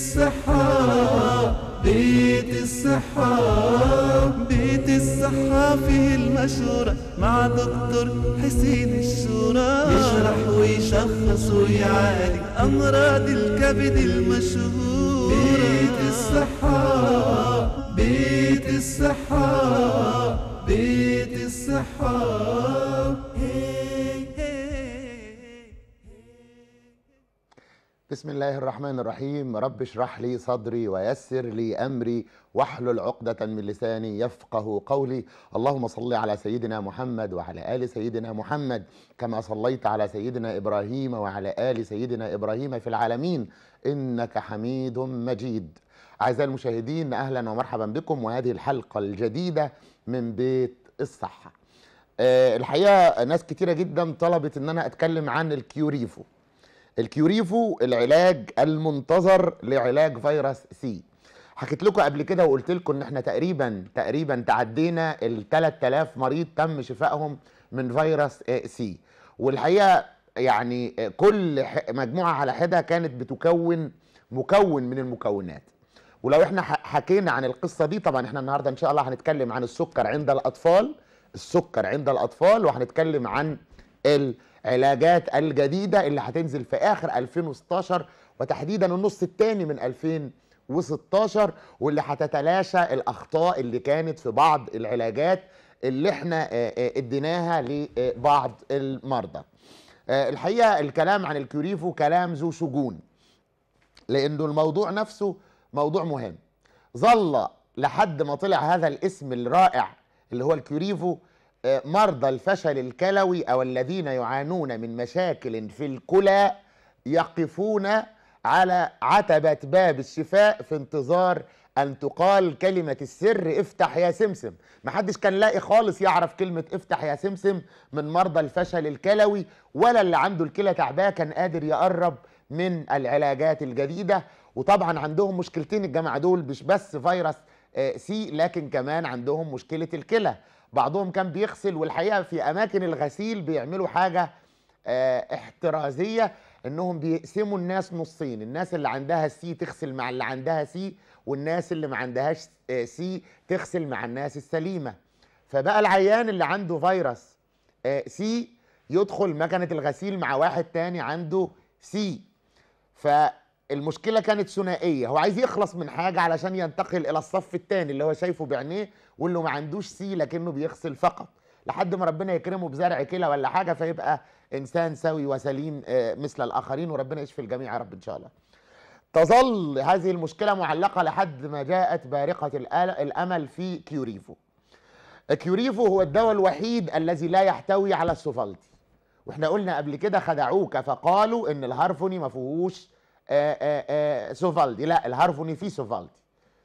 الصحة بيت الصحة بيت الصحة فيه المشورة مع دكتور حسين الشورى يشرح ويشخص ويعالج أمراض الكبد المشهورة بيت الصحة بيت الصحة بيت الصحة بسم الله الرحمن الرحيم رب اشرح لي صدري ويسر لي أمري واحلل عقدة من لساني يفقه قولي اللهم صل على سيدنا محمد وعلى آل سيدنا محمد كما صليت على سيدنا إبراهيم وعلى آل سيدنا إبراهيم في العالمين إنك حميد مجيد أعزائي المشاهدين أهلا ومرحبا بكم وهذه الحلقة الجديدة من بيت الصحة آه، الحقيقة ناس كتيرة جدا طلبت أن أنا أتكلم عن الكيوريفو الكيوريفو العلاج المنتظر لعلاج فيروس سي حكيت لكم قبل كده وقلت لكم ان احنا تقريبا تقريبا تعدينا ال 3000 مريض تم شفائهم من فيروس إيه سي والحقيقه يعني كل مجموعه على حده كانت بتكون مكون من المكونات ولو احنا حكينا عن القصه دي طبعا احنا النهارده ان شاء الله هنتكلم عن السكر عند الاطفال السكر عند الاطفال وهنتكلم عن ال العلاجات الجديده اللي هتنزل في اخر 2016 وتحديدا النص الثاني من 2016 واللي هتتلاشى الاخطاء اللي كانت في بعض العلاجات اللي احنا آه، آه، اديناها لبعض المرضى آه، الحقيقه الكلام عن الكوريفو كلام ذو شجون لانه الموضوع نفسه موضوع مهم ظل لحد ما طلع هذا الاسم الرائع اللي هو الكوريفو آه، مرضى الفشل الكلوي او الذين يعانون من مشاكل في الكلى يقفون على عتبه باب الشفاء في انتظار ان تقال كلمه السر افتح يا سمسم محدش كان لاقي خالص يعرف كلمه افتح يا سمسم من مرضى الفشل الكلوي ولا اللي عنده الكلى تعباه كان قادر يقرب من العلاجات الجديده وطبعا عندهم مشكلتين الجماعه دول مش بس فيروس آه، سي لكن كمان عندهم مشكله الكلى بعضهم كان بيغسل والحقيقه في اماكن الغسيل بيعملوا حاجه آه، احترازيه انهم بيقسموا الناس نصين الناس اللي عندها سي تغسل مع اللي عندها سي والناس اللي ما عندهاش سي آه، تغسل مع الناس السليمه فبقى العيان اللي عنده فيروس سي آه، يدخل مكنه الغسيل مع واحد تاني عنده سي ف المشكلة كانت ثنائية هو عايز يخلص من حاجة علشان ينتقل إلى الصف الثاني اللي هو شايفه بعينيه واللي ما عندوش سي لكنه بيغسل فقط لحد ما ربنا يكرمه بزرع كلى ولا حاجة فيبقى إنسان سوي وسليم آه، مثل الآخرين وربنا يشفي الجميع يا رب إن شاء الله تظل هذه المشكلة معلقة لحد ما جاءت بارقة الأمل في كيوريفو كيوريفو هو الدواء الوحيد الذي لا يحتوي على السوفالتي واحنا قلنا قبل كده خدعوك فقالوا ان الهارفوني ما فيهوش آه، آه، آه، سوفالدي لا الهارفوني في سوفالدي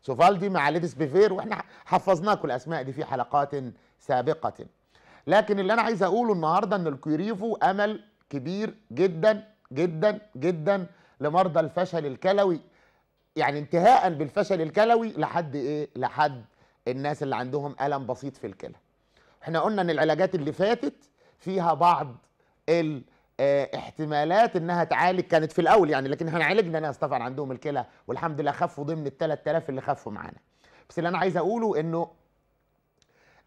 سوفالدي مع ليديس بيفير واحنا حفظناكم الاسماء دي في حلقات سابقه لكن اللي انا عايز اقوله النهارده ان الكيوريفو امل كبير جدا جدا جدا لمرضى الفشل الكلوي يعني انتهاء بالفشل الكلوي لحد ايه لحد الناس اللي عندهم الم بسيط في الكلى احنا قلنا ان العلاجات اللي فاتت فيها بعض ال آه، احتمالات انها تعالج كانت في الاول يعني لكن احنا عالجنا ناس طبعا عندهم الكلى والحمد لله خفوا ضمن ال 3000 اللي خفوا معانا بس اللي انا عايز اقوله انه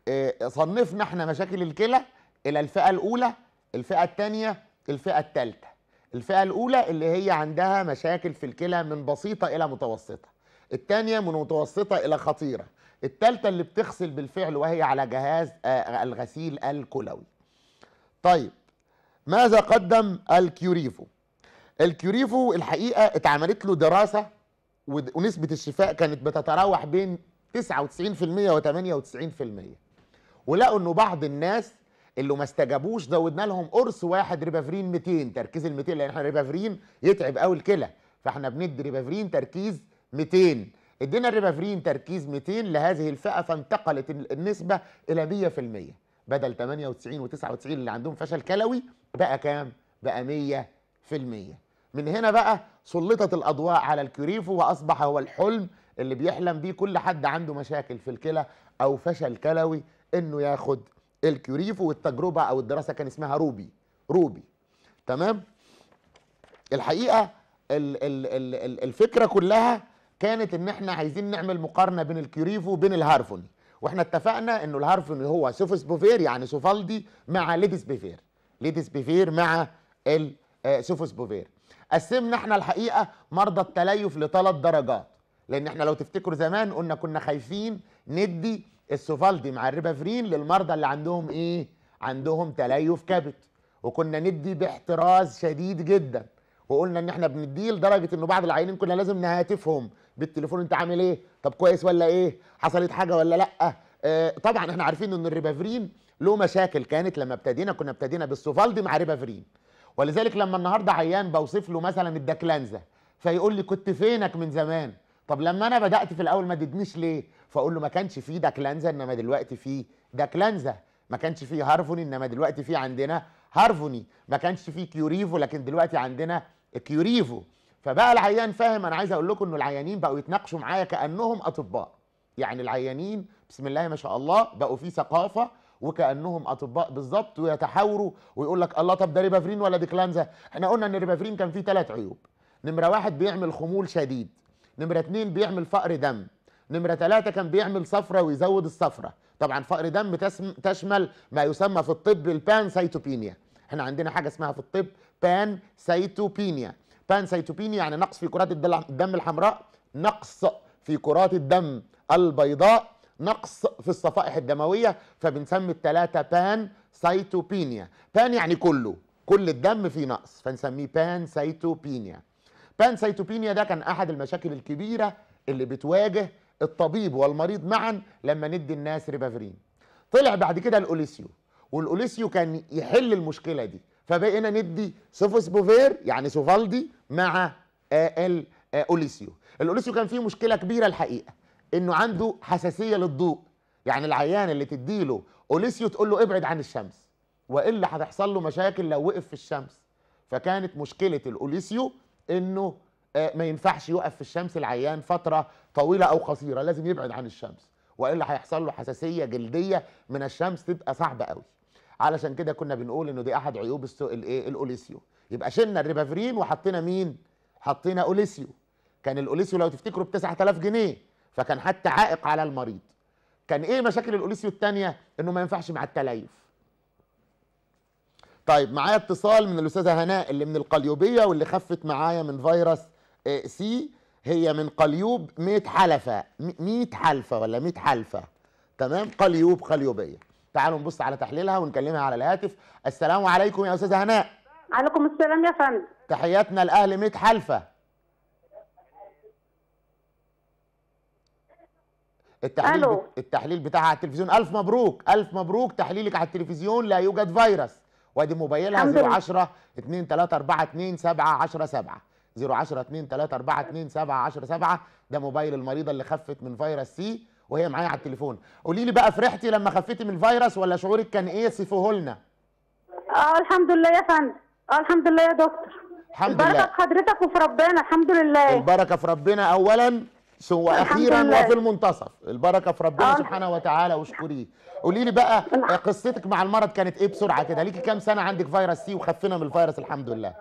آه، صنفنا احنا مشاكل الكلى الى الفئه الاولى الفئه الثانيه الفئه الثالثه الفئه الاولى اللي هي عندها مشاكل في الكلى من بسيطه الى متوسطه الثانيه من متوسطه الى خطيره الثالثه اللي بتغسل بالفعل وهي على جهاز آه، الغسيل الكلوي طيب ماذا قدم الكيوريفو الكيوريفو الحقيقه اتعملت له دراسه ونسبه الشفاء كانت بتتراوح بين 99% و98% ولقوا انه بعض الناس اللي ما استجابوش زودنا لهم قرص واحد ريبافرين 200 تركيز ال 200 لان احنا ريبافرين يتعب قوي الكلى فاحنا بندي ريبافرين تركيز 200 ادينا الريبافرين تركيز 200 لهذه الفئه فانتقلت النسبه الى 100% بدل 98 و99 اللي عندهم فشل كلوي بقى كام؟ بقى 100% من هنا بقى سلطت الأضواء على الكريفو وأصبح هو الحلم اللي بيحلم بيه كل حد عنده مشاكل في الكلى أو فشل كلوي إنه ياخد الكيوريفو والتجربه او الدراسه كان اسمها روبي روبي تمام الحقيقه الـ الـ الـ الفكره كلها كانت ان احنا عايزين نعمل مقارنه بين الكيوريفو وبين الهارفوني واحنا اتفقنا انه الهارف هو سوفس بوفير يعني سوفالدي مع ليديس بيفير ليديس بيفير مع آه، سوفس بوفير قسمنا احنا الحقيقه مرضى التليف لثلاث درجات لان احنا لو تفتكروا زمان قلنا كنا خايفين ندي السوفالدي مع الريبافرين للمرضى اللي عندهم ايه عندهم تليف كبد وكنا ندي باحتراز شديد جدا وقلنا ان احنا بنديه لدرجه انه بعض العيانين كنا لازم نهاتفهم بالتليفون انت عامل ايه طب كويس ولا ايه حصلت حاجه ولا لا آه طبعا احنا عارفين ان الريبافرين له مشاكل كانت لما ابتدينا كنا ابتدينا بالسوفالدي مع ريبافرين ولذلك لما النهارده عيان بوصف له مثلا الدكلانزا فيقول لي كنت فينك من زمان طب لما انا بدات في الاول ما ادتنيش ليه فاقول له ما كانش فيه دكلانزا انما دلوقتي فيه دكلانزا ما كانش فيه هارفوني انما دلوقتي فيه عندنا هارفوني ما كانش فيه كيوريفو لكن دلوقتي عندنا كيوريفو فبقى العيان فاهم انا عايز اقول لكم ان العيانين بقوا يتناقشوا معايا كانهم اطباء يعني العيانين بسم الله ما شاء الله بقوا في ثقافه وكانهم اطباء بالظبط ويتحاوروا ويقول لك الله طب ده ريبافرين ولا ديكلانزا احنا قلنا ان ريبافرين كان فيه ثلاث عيوب نمره واحد بيعمل خمول شديد نمره اثنين بيعمل فقر دم نمره ثلاثة كان بيعمل صفرة ويزود الصفرة طبعا فقر دم تشمل ما يسمى في الطب سايتوبينيا احنا عندنا حاجه اسمها في الطب بان سيتوبينيا بان سيتوبينيا يعني نقص في كرات الدم الحمراء نقص في كرات الدم البيضاء نقص في الصفائح الدموية فبنسمي التلاتة بان سيتوبينيا بان يعني كله كل الدم فيه نقص فنسميه بان سيتوبينيا بان سيتوبينيا ده كان أحد المشاكل الكبيرة اللي بتواجه الطبيب والمريض معا لما ندي الناس ريبافرين طلع بعد كده الأوليسيو والأوليسيو كان يحل المشكلة دي فبقينا ندي سوفوس بوفير يعني سوفالدي مع آه، الاوليسيو آه، الاوليسيو كان فيه مشكله كبيره الحقيقه انه عنده حساسيه للضوء يعني العيان اللي تديله اوليسيو تقول له ابعد عن الشمس والا هتحصل له مشاكل لو وقف في الشمس فكانت مشكله الاوليسيو انه آه، ما ينفعش يقف في الشمس العيان فتره طويله او قصيره لازم يبعد عن الشمس والا هيحصل له حساسيه جلديه من الشمس تبقى صعبه قوي علشان كده كنا بنقول انه دي احد عيوب الايه الاوليسيو يبقى شلنا الريبافرين وحطينا مين حطينا اوليسيو كان الاوليسيو لو تفتكروا ب 9000 جنيه فكان حتى عائق على المريض كان ايه مشاكل الاوليسيو الثانيه انه ما ينفعش مع التليف طيب معايا اتصال من الاستاذه هناء اللي من القليوبيه واللي خفت معايا من فيروس إيه سي هي من قليوب 100 حلفه 100 حلفه ولا 100 حلفه تمام قليوب قليوبيه تعالوا نبص على تحليلها ونكلمها على الهاتف السلام عليكم يا استاذه هناء عليكم السلام يا فندم تحياتنا لاهل ميت حلفه التحليل بت... التحليل بتاعها على التلفزيون الف مبروك الف مبروك تحليلك على التلفزيون لا يوجد فيروس وادي موبايلها 010 2 3 4 2 7 10 7 010 2 3 4 2 7 10 7 ده موبايل المريضه اللي خفت من فيروس سي وهي معايا على التليفون قولي لي بقى فرحتي لما خفيتي من الفيروس ولا شعورك كان ايه صفه لنا اه الحمد لله يا فندم اه الحمد لله يا دكتور الحمد البركة لله البركه في حضرتك وفي ربنا الحمد لله البركه في ربنا اولا واخيرا وفي المنتصف البركه في ربنا آه. سبحانه وتعالى واشكريه قولي لي بقى آه، قصتك مع المرض كانت ايه بسرعه كده ليكي كام سنه عندك فيروس سي وخفينا من الفيروس الحمد لله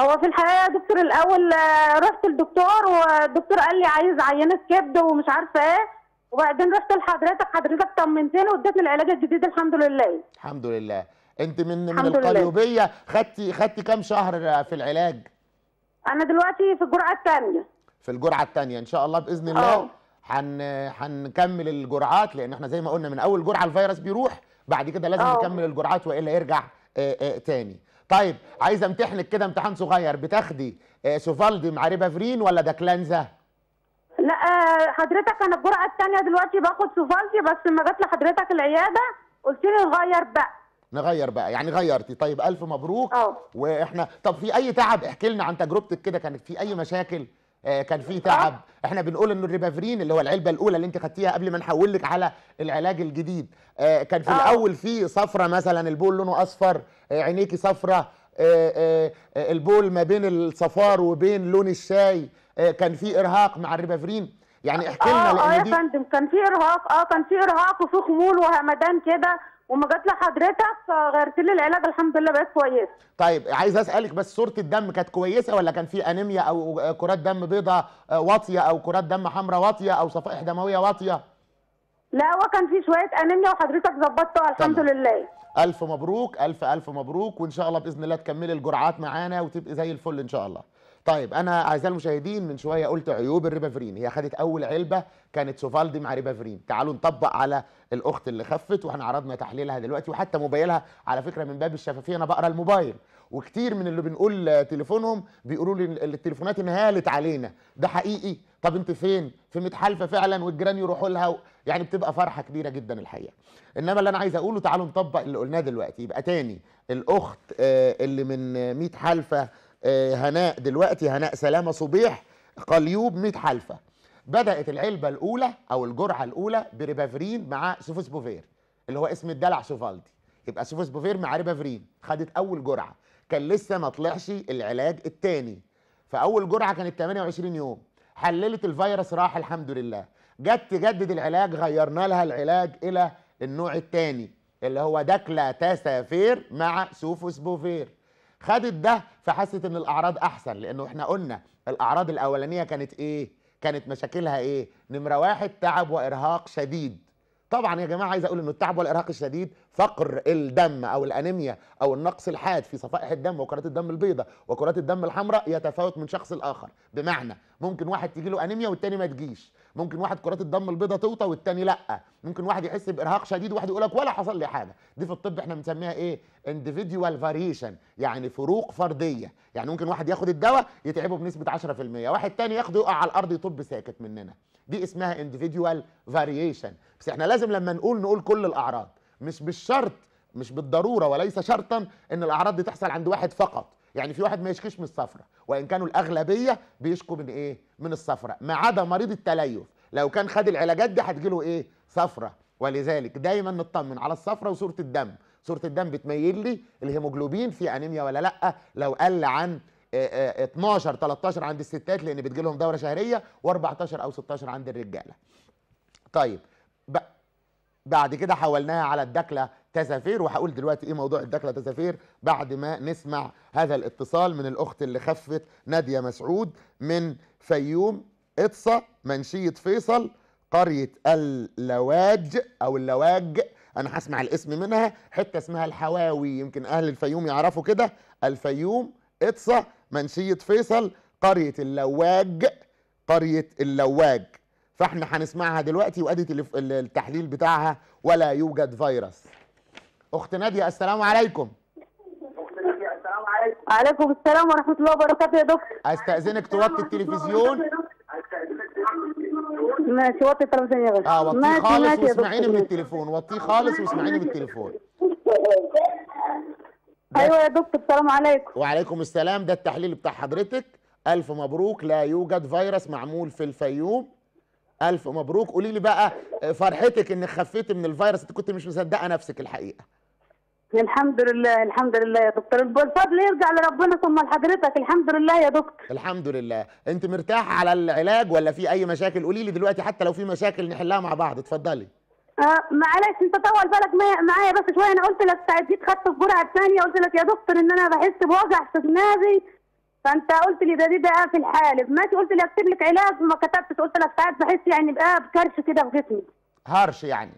هو في الحقيقه يا دكتور الاول آه، رحت للدكتور والدكتور قال لي عايز عينه كبد ومش عارفه ايه وبعدين رحت لحضرتك حضرتك طمنتني واديتني العلاج الجديد الحمد لله الحمد لله انت من من القليوبيه خدتي خدتي كام شهر في العلاج انا دلوقتي في الجرعه الثانيه في الجرعه الثانيه ان شاء الله باذن الله أوه. هن هنكمل الجرعات لان احنا زي ما قلنا من اول جرعه الفيروس بيروح بعد كده لازم أوه. نكمل الجرعات والا يرجع اه اه تاني طيب عايزه امتحنك كده امتحان صغير بتاخدي سوفالدي مع ريبافرين ولا داكلانزا لا آه، حضرتك انا الجرعه الثانيه دلوقتي باخد سوفالتي بس لما جت لحضرتك العياده قلت لي نغير بقى نغير بقى يعني غيرتي طيب الف مبروك أوه. واحنا طب في اي تعب احكي لنا عن تجربتك كده كانت في اي مشاكل آه، كان في تعب أوه. احنا بنقول ان الريبافرين اللي هو العلبه الاولى اللي انت خدتيها قبل ما نحول لك على العلاج الجديد آه، كان في أوه. الاول في صفرة مثلا البول لونه اصفر عينيكي صفرة البول ما بين الصفار وبين لون الشاي إيه، كان في ارهاق مع الريبافرين يعني احكي لنا اه, آه، يا فندم كان في ارهاق اه كان في ارهاق وفي خمول وهمدان كده وما جت لحضرتك غيرت لي العلاج الحمد لله بقيت كويس طيب عايز اسالك بس صوره الدم كانت كويسه ولا كان في انيميا او كرات دم بيضاء آه، واطيه او كرات دم حمراء واطيه او صفائح دمويه واطيه لا هو كان في شويه انيميا وحضرتك ظبطتها الحمد طيب. لله الف مبروك الف الف مبروك وان شاء الله باذن الله تكملي الجرعات معانا وتبقي زي الفل ان شاء الله طيب انا اعزائي المشاهدين من شويه قلت عيوب الريبافرين هي خدت اول علبه كانت سوفالدي مع ريبافرين تعالوا نطبق على الاخت اللي خفت واحنا عرضنا تحليلها دلوقتي وحتى موبايلها على فكره من باب الشفافيه انا بقرا الموبايل وكتير من اللي بنقول تليفونهم بيقولوا لي التليفونات انهالت علينا ده حقيقي طب انت فين في متحالفه فعلا والجيران يروحوا لها و... يعني بتبقى فرحه كبيره جدا الحقيقه انما اللي انا عايز اقوله تعالوا نطبق اللي قلناه دلوقتي يبقى تاني الاخت آه، اللي من 100 حلفه آه، هناء دلوقتي هناء سلامه صبيح قليوب 100 حلفه بدات العلبه الاولى او الجرعه الاولى بريبافرين مع بوفير اللي هو اسم الدلع سوفالدي يبقى بوفير مع ريبافرين خدت اول جرعه كان لسه ما طلعش العلاج الثاني فاول جرعه كانت 28 يوم حللت الفيروس راح الحمد لله جت تجدد العلاج غيرنا لها العلاج الى النوع الثاني اللي هو داكلا تاسافير مع بوفير خدت ده فحست ان الاعراض احسن لانه احنا قلنا الاعراض الاولانيه كانت ايه كانت مشاكلها ايه نمره واحد تعب وارهاق شديد طبعا يا جماعه عايز اقول انه التعب والارهاق الشديد فقر الدم او الانيميا او النقص الحاد في صفائح الدم وكرات الدم البيضاء وكرات الدم الحمراء يتفاوت من شخص لاخر بمعنى ممكن واحد تيجي له انيميا والتاني ما تجيش ممكن واحد كرات الدم البيضاء توطى والتاني لا ممكن واحد يحس بارهاق شديد وواحد يقول لك ولا حصل لي حاجه دي في الطب احنا بنسميها ايه انديفيديوال فاريشن يعني فروق فرديه يعني ممكن واحد ياخد الدواء يتعبه بنسبه 10% واحد تاني ياخده يقع على الارض يطب ساكت مننا دي اسمها انديفيديوال فاريشن بس احنا لازم لما نقول نقول كل الاعراض مش بالشرط مش بالضروره وليس شرطا ان الاعراض دي تحصل عند واحد فقط يعني في واحد ما يشكيش من الصفرة وان كانوا الاغلبيه بيشكوا من ايه من الصفرة ما عدا مريض التليف لو كان خد العلاجات دي هتجيله ايه صفرة ولذلك دايما نطمن على الصفرة وصوره الدم صوره الدم بتميل لي الهيموجلوبين في انيميا ولا لا لو قل عن 12 آه، 13 آه، عند الستات لان بتجي لهم دوره شهريه و14 او 16 عند الرجاله طيب بعد كده حولناها على الدكله تسافير وهقول دلوقتي ايه موضوع الدكله تسافير بعد ما نسمع هذا الاتصال من الاخت اللي خفت ناديه مسعود من فيوم اتصى منشيه فيصل قريه اللواج او اللواج انا هسمع الاسم منها حته اسمها الحواوي يمكن اهل الفيوم يعرفوا كده الفيوم اتصى منشيه فيصل قريه اللواج قريه اللواج فاحنا هنسمعها دلوقتي وادي التحليل بتاعها ولا يوجد فيروس اخت ناديه السلام عليكم وعليكم السلام ورحمه الله وبركاته يا دكتور استاذنك توطي التلفزيون ماشي وطي التلفزيون يا غالي اه وطيه خالص واسمعيني من التليفون وطيه خالص واسمعيني من التليفون ايوه يا دكتور السلام عليكم وعليكم السلام ده التحليل بتاع حضرتك الف مبروك لا يوجد فيروس معمول في الفيوم الف مبروك قولي لي بقى آه، فرحتك انك خفيتي من الفيروس انت كنت مش مصدقه نفسك الحقيقه الحمد لله الحمد لله يا دكتور الفضل يرجع لربنا ثم لحضرتك الحمد لله يا دكتور الحمد لله انت مرتاحه على العلاج ولا في اي مشاكل قولي لي دلوقتي حتى لو في مشاكل نحلها مع بعض اتفضلي آه معلش انت طول بالك معايا بس شويه انا قلت لك ساعتين خدت الجرعه الثانيه قلت لك يا دكتور ان انا بحس بوجع في دماغي فانت قلت لي ده دي ده في الحالب ماشي قلت لي اكتب لك علاج ما كتبتش قلت لك ساعات بحس يعني بقى بكرش كده في جسمي هرش يعني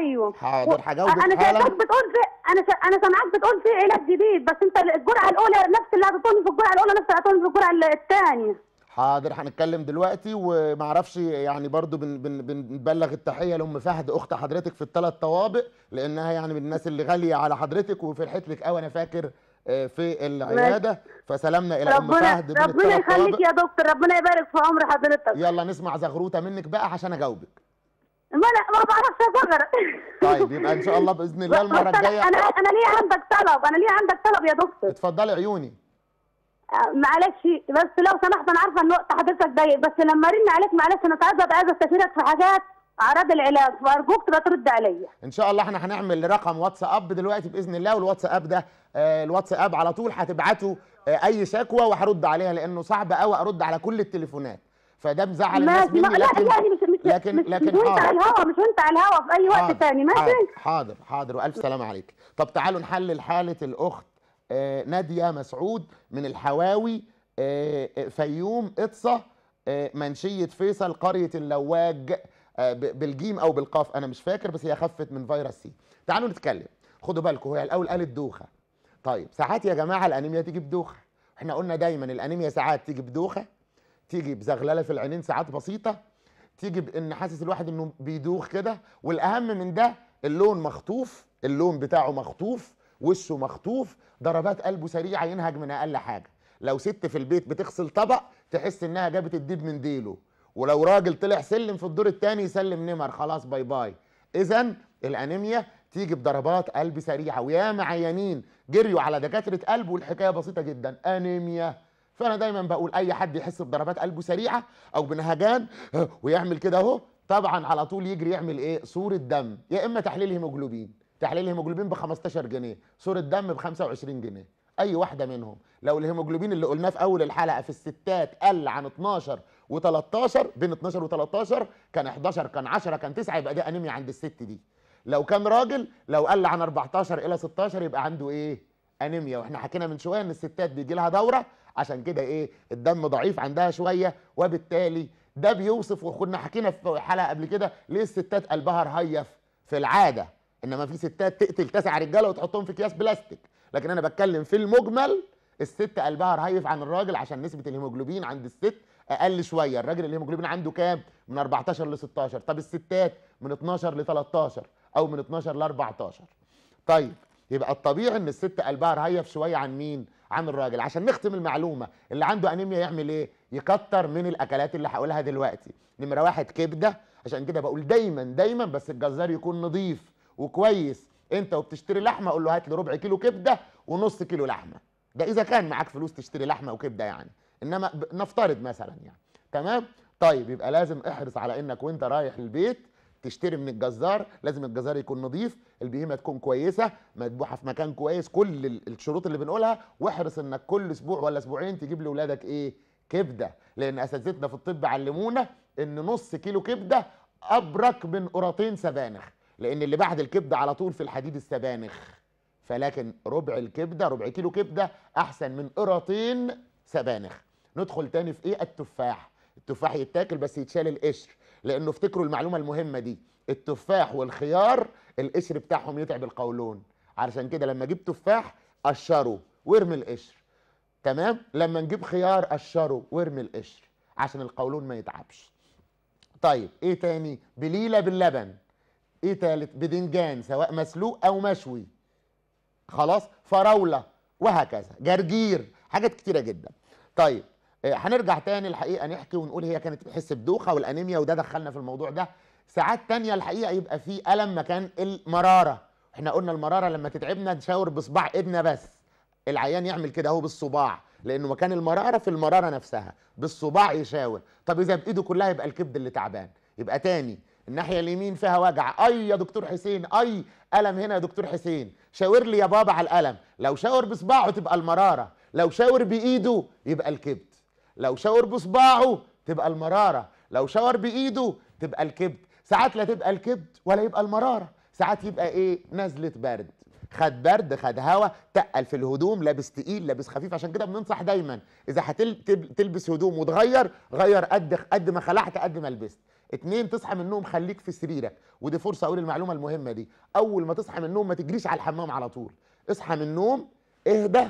ايوه حاضر هجاوبك انا سامعك بتقول في انا شا... انا سامعك بتقول في علاج جديد بس انت الجرعه الاولى نفس اللي هتطوني في الجرعه الاولى نفس اللي هتطوني في الجرعه الثانيه حاضر هنتكلم دلوقتي ومعرفش يعني برضو بن بن بنبلغ التحيه لام فهد اخت حضرتك في الثلاث طوابق لانها يعني من الناس اللي غاليه على حضرتك وفرحت لك قوي انا فاكر آه، في العياده فسلامنا الى ام فهد ربنا, ربنا يخليك يا دكتور ربنا يبارك في عمر حضرتك يلا نسمع زغروته منك بقى عشان اجاوبك ما انا ما بعرفش اصغر طيب يبقى ان شاء الله باذن الله المره الجايه انا انا ليه عندك طلب انا ليه عندك طلب يا دكتور اتفضلي عيوني آه، معلش بس لو سمحت انا عارفه النقطه حضرتك ضيق بس لما رن عليك معلش انا اتعذب عايزه استشيرك في حاجات اعراض العلاج وارجوك تبقى ترد عليا ان شاء الله احنا هنعمل رقم واتساب دلوقتي باذن الله والواتساب ده آه، الواتساب على طول هتبعتوا آه، اي شكوى وهرد عليها لانه صعب قوي ارد على كل التليفونات فده مزعل الناس مني لكن لا لكن مش مش لكن مش لكن مش وانت على الهوا مش وانت على الهوا في اي وقت تاني ماشي حاضر حاضر والف سلامه عليك طب تعالوا نحلل حاله الاخت آه، ناديه مسعود من الحواوي فيوم اتصه منشيه فيصل قريه اللواج آه، بالجيم او بالقاف انا مش فاكر بس هي خفت من فيروس سي تعالوا نتكلم خدوا بالكم هي الاول قالت دوخه طيب ساعات يا جماعه الانيميا تيجي بدوخه احنا قلنا دايما الانيميا ساعات تيجي بدوخه تيجي بزغلله في العينين ساعات بسيطه تيجي بان حاسس الواحد انه بيدوخ كده والاهم من ده اللون مخطوف اللون بتاعه مخطوف وشه مخطوف ضربات قلبه سريعه ينهج من اقل حاجه لو ست في البيت بتغسل طبق تحس انها جابت الديب من ديله ولو راجل طلع سلم في الدور الثاني يسلم نمر خلاص باي باي اذا الانيميا تيجي بضربات قلب سريعه وياما عيانين جريوا على دكاتره قلب والحكايه بسيطه جدا انيميا فانا دايما بقول اي حد يحس بضربات قلبه سريعه او بنهجان آه، ويعمل كده اهو طبعا على طول يجري يعمل ايه صوره دم يا اما تحليل هيموجلوبين تحليل هيموجلوبين ب 15 جنيه صوره دم ب 25 جنيه اي واحده منهم لو الهيموجلوبين اللي قلناه في اول الحلقه في الستات قل عن 12 و13 بين 12 و13 كان 11 كان 10 كان 9 يبقى دي انيميا عند الست دي لو كان راجل لو قل عن 14 الى 16 يبقى عنده ايه انيميا واحنا حكينا من شويه ان الستات بيجي لها دوره عشان كده ايه الدم ضعيف عندها شويه وبالتالي ده بيوصف وكنا حكينا في حلقه قبل كده ليه الستات قلبها رهيف في العاده انما في ستات تقتل تسع رجاله وتحطهم في اكياس بلاستيك لكن انا بتكلم في المجمل الست قلبها رهيف عن الراجل عشان نسبه الهيموجلوبين عند الست اقل شويه الراجل الهيموجلوبين عنده كام من 14 ل 16 طب الستات من 12 ل 13 او من 12 ل 14 طيب يبقى الطبيعي ان الست قلبها رهيف شويه عن مين عن الراجل عشان نختم المعلومه اللي عنده انيميا يعمل ايه يكتر من الاكلات اللي هقولها دلوقتي نمره واحد كبده عشان كده بقول دايما دايما بس الجزار يكون نظيف وكويس انت وبتشتري لحمه قول له هات لي ربع كيلو كبده ونص كيلو لحمه ده اذا كان معاك فلوس تشتري لحمه وكبده يعني انما نفترض مثلا يعني تمام طيب يبقى لازم احرص على انك وانت رايح البيت تشتري من الجزار لازم الجزار يكون نظيف البهيمه تكون كويسه مذبوحه في مكان كويس كل الشروط اللي بنقولها واحرص انك كل اسبوع ولا اسبوعين تجيب لاولادك ايه كبده لان اساتذتنا في الطب علمونا ان نص كيلو كبده ابرك من قراطين سبانخ لان اللي بعد الكبده على طول في الحديد السبانخ فلكن ربع الكبده ربع كيلو كبده احسن من قراطين سبانخ ندخل تاني في ايه التفاح التفاح يتاكل بس يتشال القشر لانه افتكروا المعلومه المهمه دي التفاح والخيار القشر بتاعهم يتعب القولون علشان كده لما اجيب تفاح قشره وارمي القشر تمام لما نجيب خيار قشره وارمي القشر عشان القولون ما يتعبش طيب ايه تاني بليله باللبن ايه تالت بدنجان سواء مسلوق او مشوي خلاص فراوله وهكذا جرجير حاجات كتيره جدا طيب آه، هنرجع تاني الحقيقه نحكي ونقول هي كانت بتحس بدوخه والانيميا وده دخلنا في الموضوع ده ساعات تانية الحقيقه يبقى في الم مكان المراره احنا قلنا المراره لما تتعبنا نشاور بصباع ايدنا بس العيان يعمل كده اهو بالصباع لانه مكان المراره في المراره نفسها بالصباع يشاور طب اذا بايده كلها يبقى الكبد اللي تعبان يبقى تاني الناحيه اليمين فيها وجع اي يا دكتور حسين اي الم هنا يا دكتور حسين شاور لي يا بابا على الالم لو شاور بصباعه تبقى المراره لو شاور بايده يبقى الكبد لو شاور بصباعه تبقى المراره لو شاور بايده تبقى الكبد ساعات لا تبقى الكبد ولا يبقى المراره ساعات يبقى ايه نزله برد خد برد خد هوا تقل في الهدوم لابس تقيل لابس خفيف عشان كده بننصح دايما اذا هتلبس هدوم وتغير غير قد قد ما خلعت قد ما لبست اتنين تصحى من النوم خليك في سريرك ودي فرصه اقول المعلومه المهمه دي اول ما تصحى من النوم ما تجريش على الحمام على طول اصحى من النوم اهدى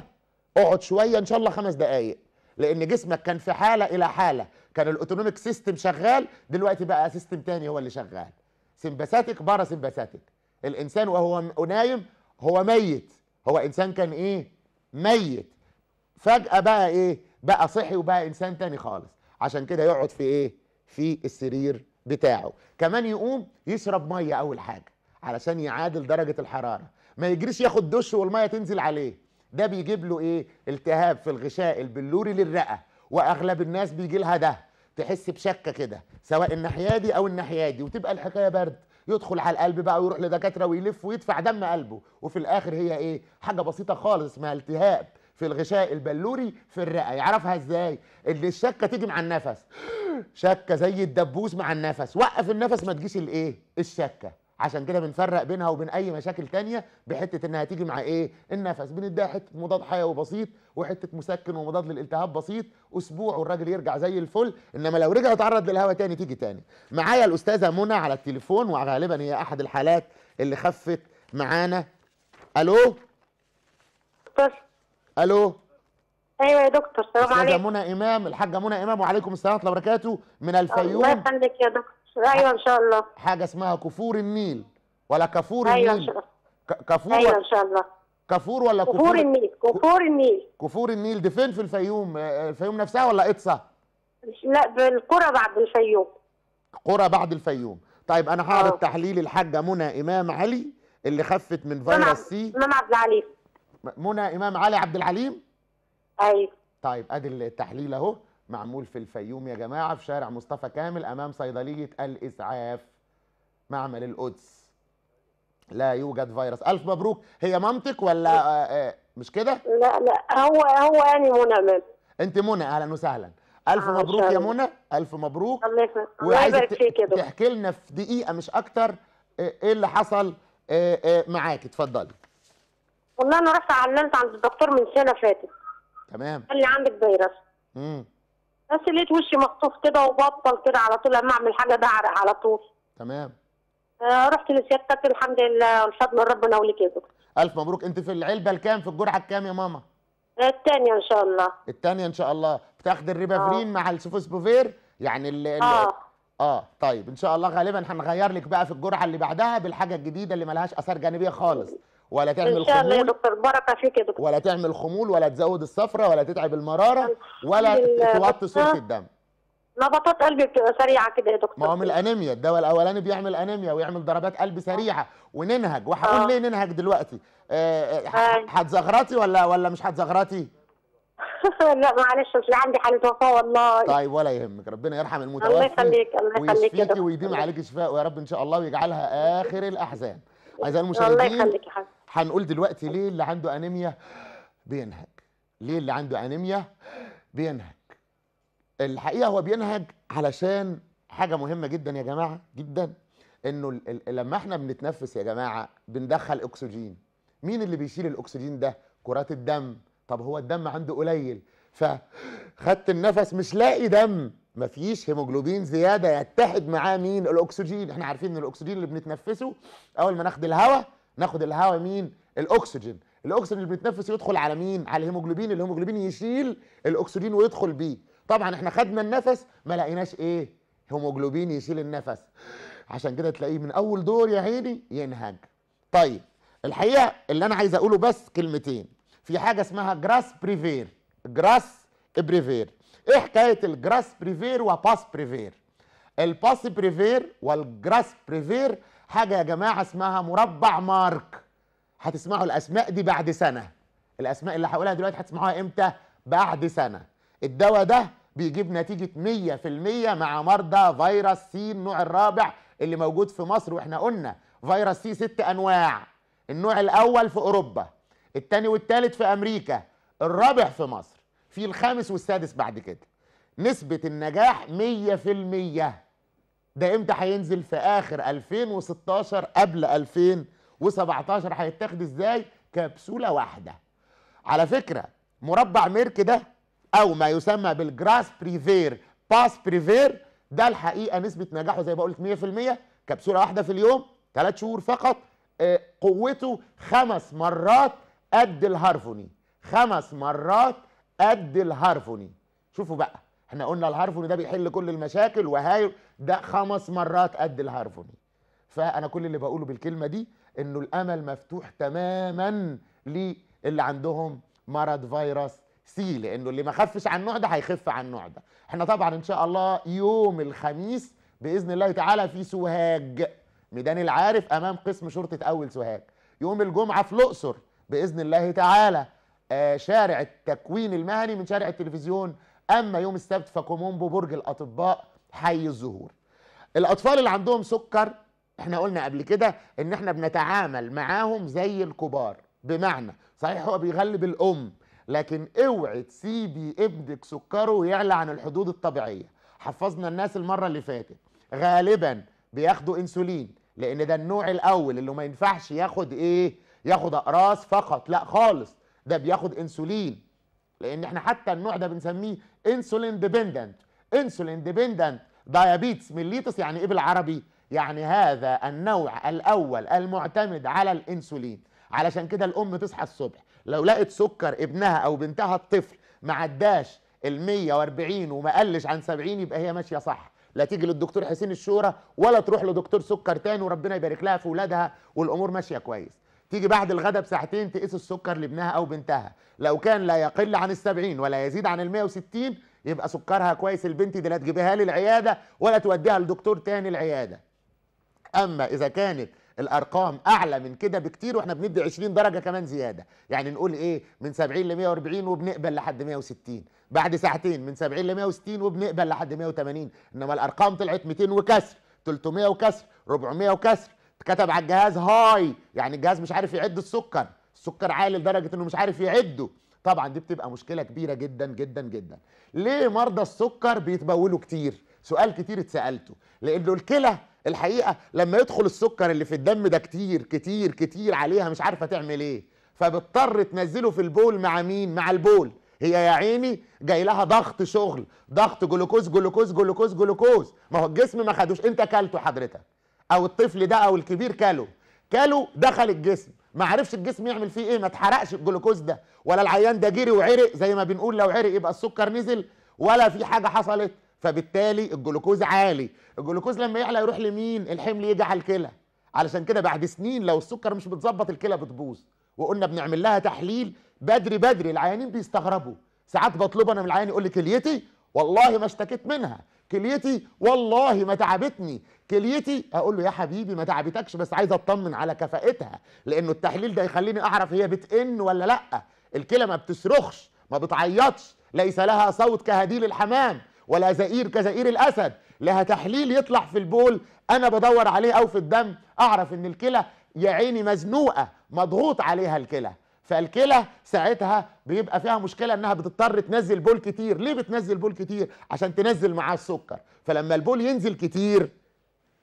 اقعد شويه ان شاء الله خمس دقائق لان جسمك كان في حاله الى حاله كان الاوتونوميك سيستم شغال دلوقتي بقى سيستم تاني هو اللي شغال سمباساتيك بارا سمباساتيك الانسان وهو نايم هو ميت هو انسان كان ايه ميت فجاه بقى ايه بقى صحي وبقى انسان تاني خالص عشان كده يقعد في ايه في السرير بتاعه كمان يقوم يشرب ميه اول حاجه علشان يعادل درجه الحراره ما يجريش ياخد دش والميه تنزل عليه ده بيجيب له ايه التهاب في الغشاء البلوري للرئه واغلب الناس بيجي لها ده تحس بشكه كده سواء الناحيه دي او الناحيه دي وتبقى الحكايه برد يدخل على القلب بقى ويروح لدكاتره ويلف ويدفع دم قلبه وفي الاخر هي ايه حاجه بسيطه خالص اسمها التهاب في الغشاء البلوري في الرئه يعرفها ازاي ان الشكه تيجي مع النفس شكه زي الدبوس مع النفس وقف النفس ما تجيش الايه الشكه عشان كده بنفرق بينها وبين اي مشاكل تانية بحته انها تيجي مع ايه النفس بنديها حته مضاد حيوي بسيط وحته مسكن ومضاد للالتهاب بسيط اسبوع والراجل يرجع زي الفل انما لو رجع اتعرض للهواء تاني تيجي تاني معايا الاستاذه منى على التليفون وغالبا هي احد الحالات اللي خفت معانا الو دكتور الو ايوه يا دكتور السلام عليكم منى امام الحاجه منى امام وعليكم السلام ورحمه الله وبركاته من الفيوم الله يسلمك يا دكتور ايوه ان شاء الله حاجه اسمها كفور النيل ولا كفور أيوة النيل كفور ايوه ان شاء الله كفور ولا كفور, كفور النيل كفور النيل كفور النيل دي فين في الفيوم الفيوم نفسها ولا قطسه لا بالقرى بعد الفيوم قرى بعد الفيوم طيب انا هعرض آه. تحليل الحاجه منى امام علي اللي خفت من فيروس سي امام عبد العليم منى امام علي عبد العليم ايوه طيب ادي التحليل اهو معمول في الفيوم يا جماعه في شارع مصطفى كامل امام صيدليه الاسعاف معمل القدس لا يوجد فيروس الف مبروك هي مامتك ولا آه، آه، مش كده لا لا هو هو يعني منى انت منى اهلا وسهلا الف آه مبروك يا منى الف مبروك الله يبارك تحكي لنا في دقيقه مش اكتر آه، ايه اللي حصل معاكي اتفضلي والله انا رحت علمت عند الدكتور من سنه فاتت تمام قال لي عندك فيروس امم بس لقيت وشي مخطوف كده وبطل كده على طول لما اعمل حاجه بعرق على طول تمام آه رحت لسيادتك الحمد لله والفضل ربنا وليك يا دكتور الف مبروك انت في العلبه الكام في الجرعه الكام يا ماما الثانيه ان شاء الله الثانيه ان شاء الله بتاخد الريبافرين آه. مع السوفوسبوفير يعني ال اه اه طيب ان شاء الله غالبا هنغير لك بقى في الجرعه اللي بعدها بالحاجه الجديده اللي ملهاش اثار جانبيه خالص ولا تعمل ان شاء الله يا دكتور فيك يا دكتور ولا تعمل خمول ولا تزود الصفرة ولا تتعب المراره ولا توطي صوره الدم نبضات قلبي بتبقى سريعه كده يا دكتور ما هو من الانيميا الدواء الاولاني بيعمل انيميا ويعمل ضربات قلب سريعه وننهج وهقول آه. ليه ننهج دلوقتي هتزغرطي آه، آه، ولا ولا مش هتزغرطي؟ لا معلش اصل عندي حاله وفاه والله طيب ولا يهمك ربنا يرحم المتوفي الله يخليك الله يخليك يا دكتور ويديم عليك شفاء ويا رب ان شاء الله ويجعلها اخر الاحزان اعزائي المشاهدين الله يخليك يا حبيبي هنقول دلوقتي ليه اللي عنده انيميا بينهج ليه اللي عنده انيميا بينهج الحقيقه هو بينهج علشان حاجه مهمه جدا يا جماعه جدا انه لما احنا بنتنفس يا جماعه بندخل اكسجين مين اللي بيشيل الاكسجين ده كرات الدم طب هو الدم عنده قليل فخدت النفس مش لاقي دم مفيش هيموجلوبين زياده يتحد معاه مين الاكسجين احنا عارفين ان الاكسجين اللي بنتنفسه اول ما ناخد الهواء ناخد الهواء مين الاكسجين الاكسجين اللي بيتنفس يدخل على مين على الهيموجلوبين الهيموجلوبين يشيل الاكسجين ويدخل بيه طبعا احنا خدنا النفس ما لقيناش ايه هيموجلوبين يشيل النفس عشان كده تلاقيه من اول دور يا عيني ينهج طيب الحقيقه اللي انا عايز اقوله بس كلمتين في حاجه اسمها جراس بريفير جراس بريفير ايه حكايه الجراس بريفير وباس بريفير الباس بريفير والجراس بريفير حاجه يا جماعه اسمها مربع مارك هتسمعوا الاسماء دي بعد سنه الاسماء اللي هقولها دلوقتي هتسمعوها امتى بعد سنه الدواء ده بيجيب نتيجه 100% مع مرضى فيروس سي النوع الرابع اللي موجود في مصر واحنا قلنا فيروس سي ست انواع النوع الاول في اوروبا الثاني والثالث في امريكا الرابع في مصر في الخامس والسادس بعد كده نسبه النجاح 100% ده امتى هينزل في اخر 2016 قبل 2017 هيتاخد ازاي كبسوله واحده على فكره مربع ميرك ده او ما يسمى بالجراس بريفير باس بريفير ده الحقيقه نسبه نجاحه زي ما قلت 100% كبسوله واحده في اليوم ثلاث شهور فقط آه، قوته خمس مرات قد الهارفوني خمس مرات قد الهارفوني شوفوا بقى احنا قلنا الهارفوني ده بيحل كل المشاكل وهاي ده خمس مرات قد الهارفوني فانا كل اللي بقوله بالكلمه دي انه الامل مفتوح تماما للي عندهم مرض فيروس سي لانه اللي ما خفش عن النوع ده هيخف عن النوع ده احنا طبعا ان شاء الله يوم الخميس باذن الله تعالى في سوهاج ميدان العارف امام قسم شرطه اول سوهاج يوم الجمعه في الاقصر باذن الله تعالى آه شارع التكوين المهني من شارع التلفزيون اما يوم السبت فكومون ببرج الاطباء حي الزهور الاطفال اللي عندهم سكر احنا قلنا قبل كده ان احنا بنتعامل معاهم زي الكبار بمعنى صحيح هو بيغلب الام لكن اوعي تسيبي ابنك سكره يعلى عن الحدود الطبيعيه حفظنا الناس المره اللي فاتت غالبا بياخدوا انسولين لان ده النوع الاول اللي ما ينفعش ياخد ايه ياخد اقراص فقط لا خالص ده بياخد انسولين لان احنا حتى النوع ده بنسميه انسولين ديبندنت انسولين ديبندنت دايابيتس ميليتس يعني ايه بالعربي يعني هذا النوع الاول المعتمد على الانسولين علشان كده الام تصحى الصبح لو لقت سكر ابنها او بنتها الطفل ما عداش ال 140 وما قلش عن 70 يبقى هي ماشيه صح لا تيجي للدكتور حسين الشورى ولا تروح لدكتور سكر تاني وربنا يبارك لها في ولادها والامور ماشيه كويس تيجي بعد الغداء بساعتين تقيس السكر لابنها او بنتها لو كان لا يقل عن السبعين ولا يزيد عن ال وستين يبقى سكرها كويس البنت دي لا تجيبها لي العياده ولا توديها لدكتور تاني العياده اما اذا كانت الارقام اعلى من كده بكتير واحنا بندي 20 درجه كمان زياده يعني نقول ايه من 70 ل 140 وبنقبل لحد 160 بعد ساعتين من 70 ل 160 وبنقبل لحد 180 انما الارقام طلعت 200 وكسر 300 وكسر 400 وكسر اتكتب على الجهاز هاي يعني الجهاز مش عارف يعد السكر السكر عالي لدرجه انه مش عارف يعده طبعا دي بتبقى مشكله كبيره جدا جدا جدا ليه مرضى السكر بيتبولوا كتير سؤال كتير اتسالته لانه الكلى الحقيقه لما يدخل السكر اللي في الدم ده كتير كتير كتير عليها مش عارفه تعمل ايه فبتضطر تنزله في البول مع مين مع البول هي يا عيني جاي لها ضغط شغل ضغط جلوكوز جلوكوز جلوكوز جلوكوز ما هو الجسم ما خدوش انت كلته حضرتك او الطفل ده او الكبير كاله كاله دخل الجسم ما عرفش الجسم يعمل فيه ايه ما اتحرقش الجلوكوز ده ولا العيان ده جري وعرق زي ما بنقول لو عرق يبقى السكر نزل ولا في حاجه حصلت فبالتالي الجلوكوز عالي الجلوكوز لما يعلى يروح لمين الحمل يجي على الكلى علشان كده بعد سنين لو السكر مش متظبط الكلى بتبوظ وقلنا بنعمل لها تحليل بدري بدري العيانين بيستغربوا ساعات بطلب انا من العيان يقول لي كليتي والله ما اشتكيت منها كليتي والله ما تعبتني كليتي اقول له يا حبيبي ما تعبتكش بس عايز اطمن على كفاءتها لانه التحليل ده يخليني اعرف هي بتئن ولا لا الكلى ما بتصرخش ما بتعيطش ليس لها صوت كهديل الحمام ولا زئير كزئير الاسد لها تحليل يطلع في البول انا بدور عليه او في الدم اعرف ان الكلى يا عيني مزنوقه مضغوط عليها الكلى فالكلى ساعتها بيبقى فيها مشكله انها بتضطر تنزل بول كتير ليه بتنزل بول كتير عشان تنزل معاه السكر فلما البول ينزل كتير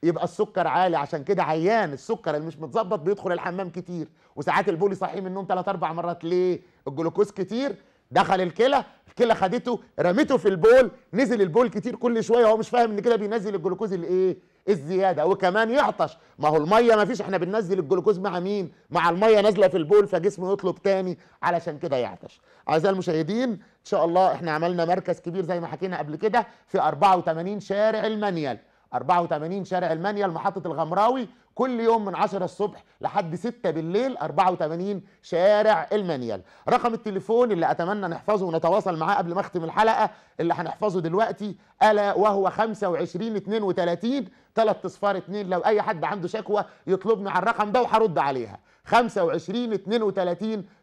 يبقى السكر عالي عشان كده عيان السكر اللي مش متظبط بيدخل الحمام كتير وساعات البول يصحيه من النوم 3 4 مرات ليه الجلوكوز كتير دخل الكلى الكلى خدته رمته في البول نزل البول كتير كل شويه هو مش فاهم ان كده بينزل الجلوكوز الايه الزياده وكمان يعطش ما هو الميه ما فيش احنا بننزل الجلوكوز مع مين مع الميه نازله في البول فجسمه يطلب تاني علشان كده يعطش اعزائي المشاهدين ان شاء الله احنا عملنا مركز كبير زي ما حكينا قبل كده في 84 شارع المنيل 84 شارع المنيل محطه الغمراوي كل يوم من 10 الصبح لحد 6 بالليل 84 شارع المانيال رقم التليفون اللي اتمنى نحفظه ونتواصل معاه قبل ما اختم الحلقه اللي هنحفظه دلوقتي الا وهو 25 32 3 اصفار 2 لو اي حد عنده شكوى يطلبني على الرقم ده وهرد عليها 25 32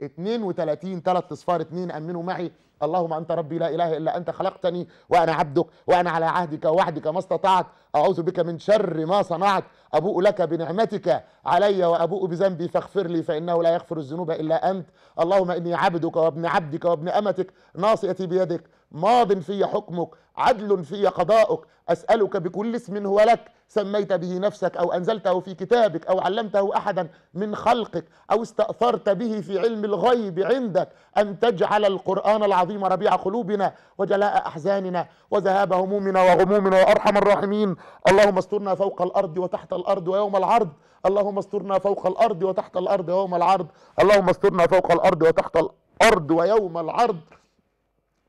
32 ثلاث اصفار اثنين امنوا معي اللهم انت ربي لا اله الا انت خلقتني وانا عبدك وانا على عهدك ووعدك ما استطعت اعوذ بك من شر ما صنعت ابوء لك بنعمتك علي وابوء بذنبي فاغفر لي فانه لا يغفر الذنوب الا انت اللهم اني عبدك وابن عبدك وابن امتك ناصيتي بيدك ماض في حكمك عدل في قضاؤك أسألك بكل اسم هو لك سميت به نفسك أو أنزلته في كتابك أو علمته أحدا من خلقك أو استأثرت به في علم الغيب عندك أن تجعل القرآن العظيم ربيع قلوبنا وجلاء أحزاننا وذهاب همومنا وغمومنا وأرحم الراحمين اللهم استرنا فوق الأرض وتحت الأرض ويوم العرض اللهم استرنا فوق الأرض وتحت الأرض ويوم العرض اللهم استرنا فوق الأرض وتحت الأرض ويوم العرض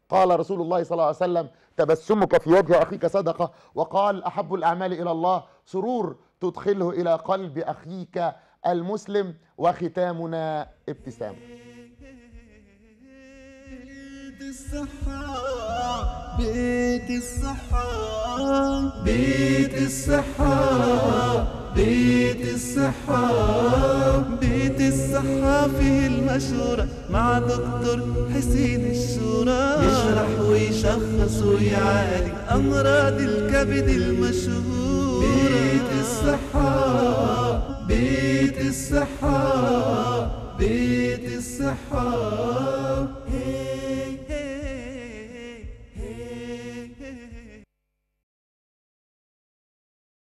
قال رسول الله صلى الله عليه وسلم تبسمك في وجه أخيك صدقة وقال أحب الأعمال إلى الله سرور تدخله إلى قلب أخيك المسلم وختامنا ابتسامه الصحة بيت الصحة بيت الصحة بيت الصحة بيت الصحة فيه المشورة مع دكتور حسين الشورى يشرح ويشخص ويعالج أمراض الكبد المشهورة بيت الصحة بيت الصحة بيت الصحة